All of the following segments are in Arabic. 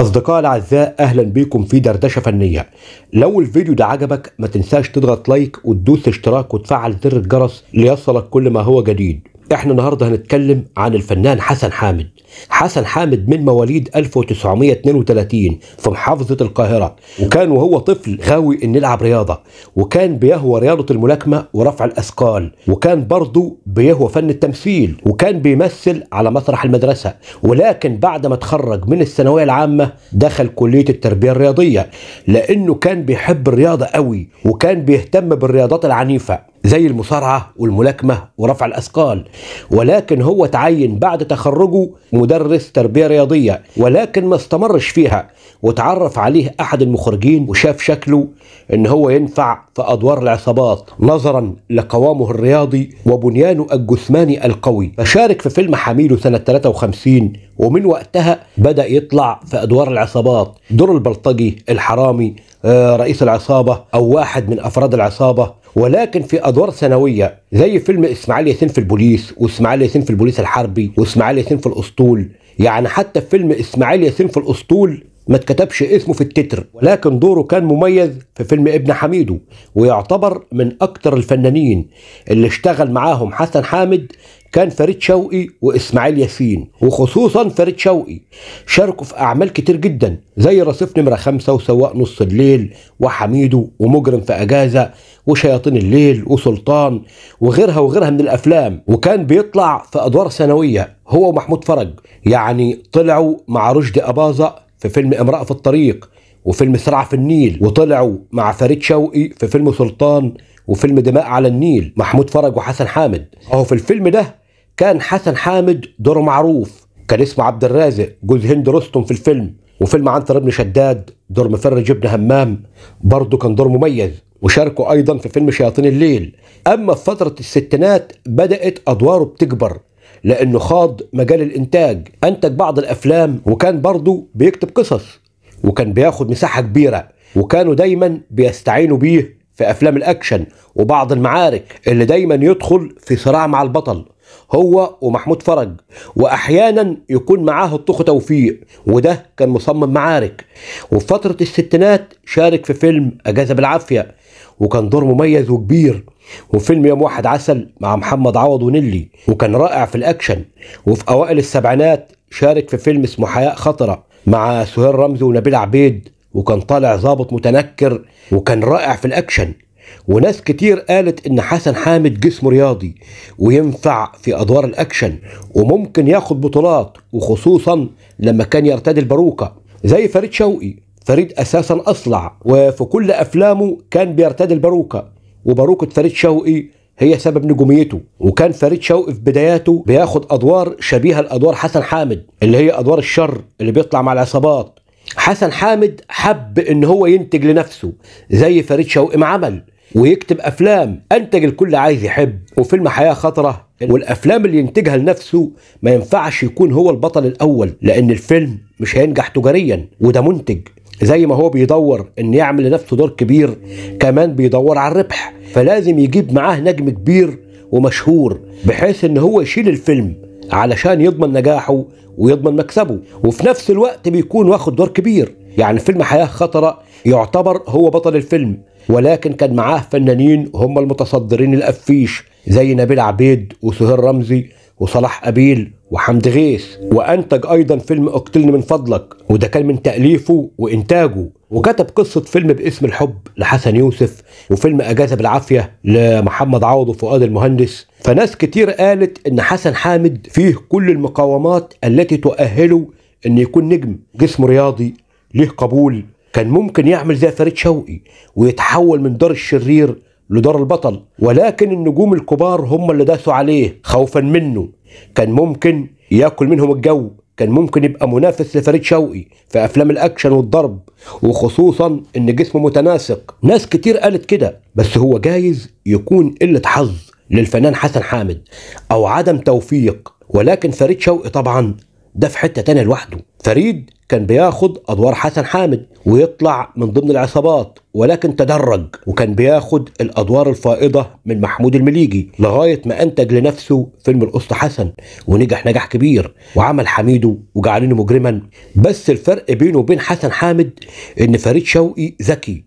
أصدقائي الأعزاء أهلا بيكم في دردشة فنية لو الفيديو ده عجبك ما تنساش تضغط لايك وتدوس اشتراك وتفعل زر الجرس ليصلك كل ما هو جديد احنا النهارده هنتكلم عن الفنان حسن حامد حسن حامد من مواليد 1932 في محافظة القاهرة وكان وهو طفل غاوي انه يلعب رياضة وكان بيهوى رياضة الملاكمة ورفع الأثقال وكان برضه بيهوى فن التمثيل وكان بيمثل على مسرح المدرسة ولكن بعد ما اتخرج من الثانوية العامة دخل كلية التربية الرياضية لأنه كان بيحب الرياضة قوي وكان بيهتم بالرياضات العنيفة زي المصارعة والملاكمة ورفع الأثقال ولكن هو تعين بعد تخرجه مدرس تربية رياضية ولكن ما استمرش فيها وتعرف عليه أحد المخرجين وشاف شكله إن هو ينفع في أدوار العصابات نظرا لقوامه الرياضي وبنيانه الجثماني القوي فشارك في فيلم حميله سنة 53 ومن وقتها بدأ يطلع في أدوار العصابات دور البلطجي الحرامي آه، رئيس العصابة أو واحد من أفراد العصابة ولكن في ادوار ثانويه زي فيلم اسماعيل ياسين في البوليس واسماعيل ياسين في البوليس الحربي واسماعيل ياسين في الاسطول يعني حتى في فيلم اسماعيل ياسين في الاسطول ما اتكتبش اسمه في التتر ولكن دوره كان مميز في فيلم ابن حميدو ويعتبر من اكتر الفنانين اللي اشتغل معاهم حسن حامد كان فريد شوقي واسماعيل ياسين وخصوصا فريد شوقي شاركوا في اعمال كتير جدا زي رصيف نمره خمسة وسواق نص الليل وحميده ومجرم في اجازه وشياطين الليل وسلطان وغيرها وغيرها من الافلام وكان بيطلع في ادوار ثانويه هو ومحمود فرج يعني طلعوا مع رشدي اباظه في فيلم امراه في الطريق وفيلم سرعه في النيل وطلعوا مع فريد شوقي في فيلم سلطان وفيلم دماء على النيل محمود فرج وحسن حامد اهو في الفيلم ده كان حسن حامد دوره معروف كان اسمه عبد الرازق جوز هند رستم في الفيلم وفيلم عنتر ابن شداد دور مفرج ابن همام برضه كان دور مميز وشاركوا ايضا في فيلم شياطين الليل اما في فتره الستينات بدات ادواره بتكبر لانه خاض مجال الانتاج انتج بعض الافلام وكان برضه بيكتب قصص وكان بياخد مساحه كبيره وكانوا دايما بيستعينوا بيه في افلام الاكشن وبعض المعارك اللي دايما يدخل في صراع مع البطل هو ومحمود فرج واحيانا يكون معاه الطخ توفيق وده كان مصمم معارك وفي فتره الستينات شارك في فيلم اجازه بالعافيه وكان دور مميز وكبير وفيلم يوم واحد عسل مع محمد عوض ونيلي وكان رائع في الاكشن وفي اوائل السبعينات شارك في فيلم اسمه حياء خطره مع سهير رمزي ونبيل عبيد وكان طالع ظابط متنكر وكان رائع في الاكشن وناس كتير قالت ان حسن حامد جسمه رياضي وينفع في ادوار الاكشن وممكن ياخد بطولات وخصوصا لما كان يرتدي الباروكه زي فريد شوقي فريد اساسا اصلع وفي كل افلامه كان بيرتدي الباروكه وباروكه فريد شوقي هي سبب نجوميته وكان فريد شوقي في بداياته بياخد ادوار شبيهه لادوار حسن حامد اللي هي ادوار الشر اللي بيطلع مع العصابات حسن حامد حب ان هو ينتج لنفسه زي فريد شوقي ما عمل ويكتب افلام انتج الكل عايز يحب وفيلم حياه خطره والافلام اللي ينتجها لنفسه ما ينفعش يكون هو البطل الاول لان الفيلم مش هينجح تجاريا وده منتج زي ما هو بيدور ان يعمل لنفسه دور كبير كمان بيدور على الربح فلازم يجيب معاه نجم كبير ومشهور بحيث ان هو يشيل الفيلم علشان يضمن نجاحه ويضمن مكسبه وفي نفس الوقت بيكون واخد دور كبير يعني فيلم حياة خطرة يعتبر هو بطل الفيلم ولكن كان معاه فنانين هم المتصدرين الأفيش زي نبيل عبيد وسهير رمزي وصلاح أبيل وحمد غيث وانتج ايضا فيلم اقتلني من فضلك وده كان من تاليفه وانتاجه وكتب قصه فيلم باسم الحب لحسن يوسف وفيلم اجازه بالعافيه لمحمد عوض وفؤاد المهندس فناس كتير قالت ان حسن حامد فيه كل المقاومات التي تؤهله ان يكون نجم جسمه رياضي ليه قبول كان ممكن يعمل زي فريد شوقي ويتحول من دار الشرير لدار البطل ولكن النجوم الكبار هم اللي داسوا عليه خوفا منه كان ممكن ياكل منهم الجو كان ممكن يبقى منافس لفريد شوقي في افلام الاكشن والضرب وخصوصا ان جسمه متناسق ناس كتير قالت كده بس هو جايز يكون قله حظ للفنان حسن حامد او عدم توفيق ولكن فريد شوقي طبعا ده في حته تانية لوحده فريد كان بياخد ادوار حسن حامد ويطلع من ضمن العصابات ولكن تدرج وكان بياخد الادوار الفائضه من محمود المليجي لغايه ما انتج لنفسه فيلم الاسطى حسن ونجح نجاح كبير وعمل حميده وجعلني مجرما بس الفرق بينه وبين حسن حامد ان فريد شوقي ذكي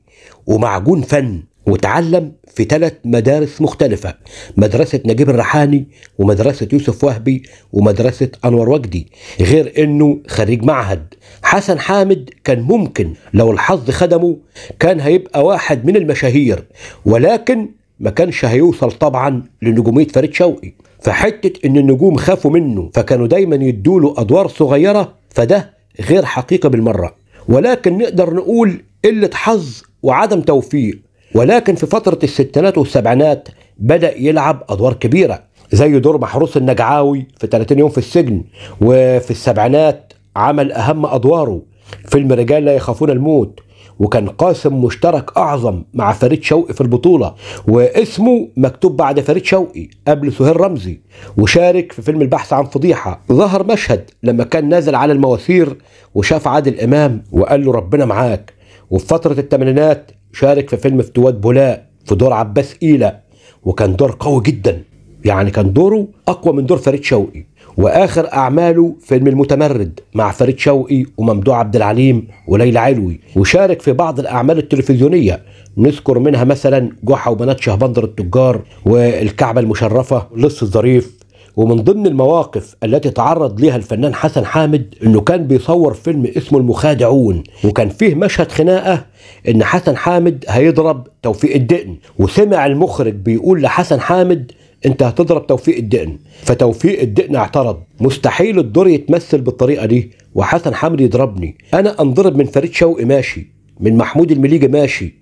ومعجون فن وتعلم في ثلاث مدارس مختلفة مدرسة نجيب الريحاني ومدرسة يوسف وهبي ومدرسة أنور وجدي غير أنه خريج معهد حسن حامد كان ممكن لو الحظ خدمه كان هيبقى واحد من المشاهير ولكن ما كانش هيوصل طبعا لنجومية فريد شوقي فحتة أن النجوم خافوا منه فكانوا دايما يدوله أدوار صغيرة فده غير حقيقة بالمرة ولكن نقدر نقول قلة حظ وعدم توفيق ولكن في فترة الستينات والسبعينات بدأ يلعب أدوار كبيرة زي دور محروس النجعاوي في 30 يوم في السجن وفي السبعينات عمل أهم أدواره فيلم رجال لا يخافون الموت وكان قاسم مشترك أعظم مع فريد شوقي في البطولة واسمه مكتوب بعد فريد شوقي قبل سهير رمزي وشارك في فيلم البحث عن فضيحة ظهر مشهد لما كان نازل على المواسير وشاف عادل إمام وقال له ربنا معاك وفي فترة الثمانينات شارك في فيلم فتوات بولاء في دور عباس إيلة وكان دور قوي جدا يعني كان دوره أقوى من دور فريد شوقي واخر اعماله فيلم المتمرد مع فريد شوقي وممدوح عبد العليم وليلى علوي وشارك في بعض الاعمال التلفزيونيه نذكر منها مثلا جحا وبنات شهبندر التجار والكعبه المشرفه لص الظريف ومن ضمن المواقف التي تعرض لها الفنان حسن حامد انه كان بيصور فيلم اسمه المخادعون وكان فيه مشهد خناقه ان حسن حامد هيضرب توفيق الدقن وسمع المخرج بيقول لحسن حامد انت هتضرب توفيق الدقن فتوفيق الدقن اعترض مستحيل الدور يتمثل بالطريقه دي وحسن حامد يضربني انا انضرب من فريد شوقي ماشي من محمود المليجي ماشي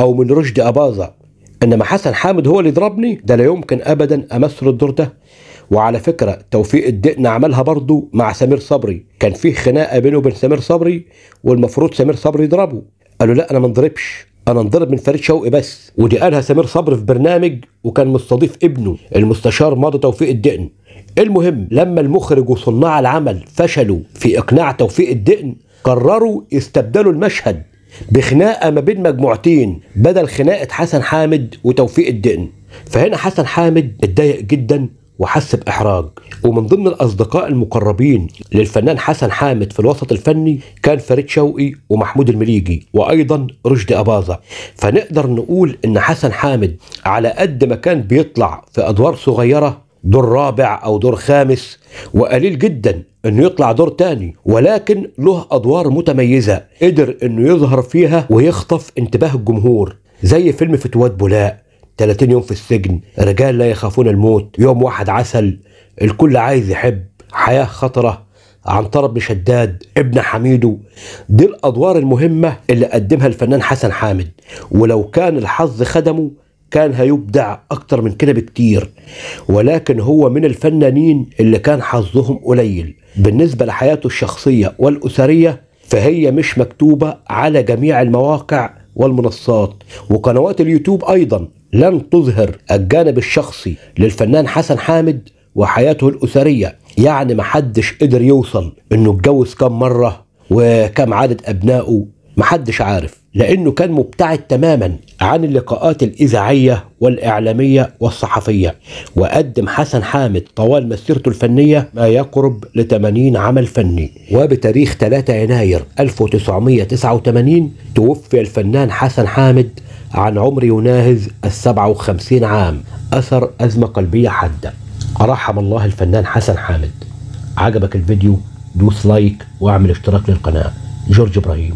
او من رشدي اباظه انما حسن حامد هو اللي يضربني ده لا يمكن ابدا امثل الدور ده وعلى فكرة توفيق الدقن عملها برضه مع سمير صبري كان فيه خناقة بينه وبين سمير صبري والمفروض سمير صبري يضربه قالوا لا أنا ما انضربش انا انضرب من فريد شوقي بس ودي قالها سمير صبري في برنامج وكان مستضيف ابنه المستشار ماضي توفيق الدقن المهم لما المخرج وصناع العمل فشلوا في اقناع توفيق الدقن قرروا يستبدلوا المشهد بخناقه ما بين مجموعتين بدل خناقه حسن حامد وتوفيق الدقن فهنا حسن حامد اتضايق جدا وحس بإحراج ومن ضمن الأصدقاء المقربين للفنان حسن حامد في الوسط الفني كان فريد شوقي ومحمود المليجي وأيضا رشدي أباظة فنقدر نقول إن حسن حامد على قد ما كان بيطلع في أدوار صغيرة دور رابع أو دور خامس وقليل جدا انه يطلع دور تاني ولكن له ادوار متميزه قدر انه يظهر فيها ويخطف انتباه الجمهور زي فيلم فتوات بولاء 30 يوم في السجن رجال لا يخافون الموت يوم واحد عسل الكل عايز يحب حياة خطرة عن بن شداد ابن حميدو دي الأدوار المهمة اللي قدمها الفنان حسن حامد ولو كان الحظ خدمه كان هيبدع أكتر من كده بكتير ولكن هو من الفنانين اللي كان حظهم قليل بالنسبة لحياته الشخصية والأسرية فهي مش مكتوبة على جميع المواقع والمنصات وقنوات اليوتيوب أيضا لن تظهر الجانب الشخصي للفنان حسن حامد وحياته الأسرية يعني محدش قدر يوصل انه اتجوز كم مرة وكم عدد أبنائه محدش عارف لأنه كان مبتعد تماما عن اللقاءات الإذاعية والإعلامية والصحفية وقدم حسن حامد طوال مسيرته الفنية ما يقرب ل 80 عمل فني وبتاريخ 3 يناير 1989 توفي الفنان حسن حامد عن عمر يناهز ال وخمسين عام أثر أزمة قلبية حادة رحم الله الفنان حسن حامد عجبك الفيديو دوس لايك واعمل اشتراك للقناة جورج إبراهيم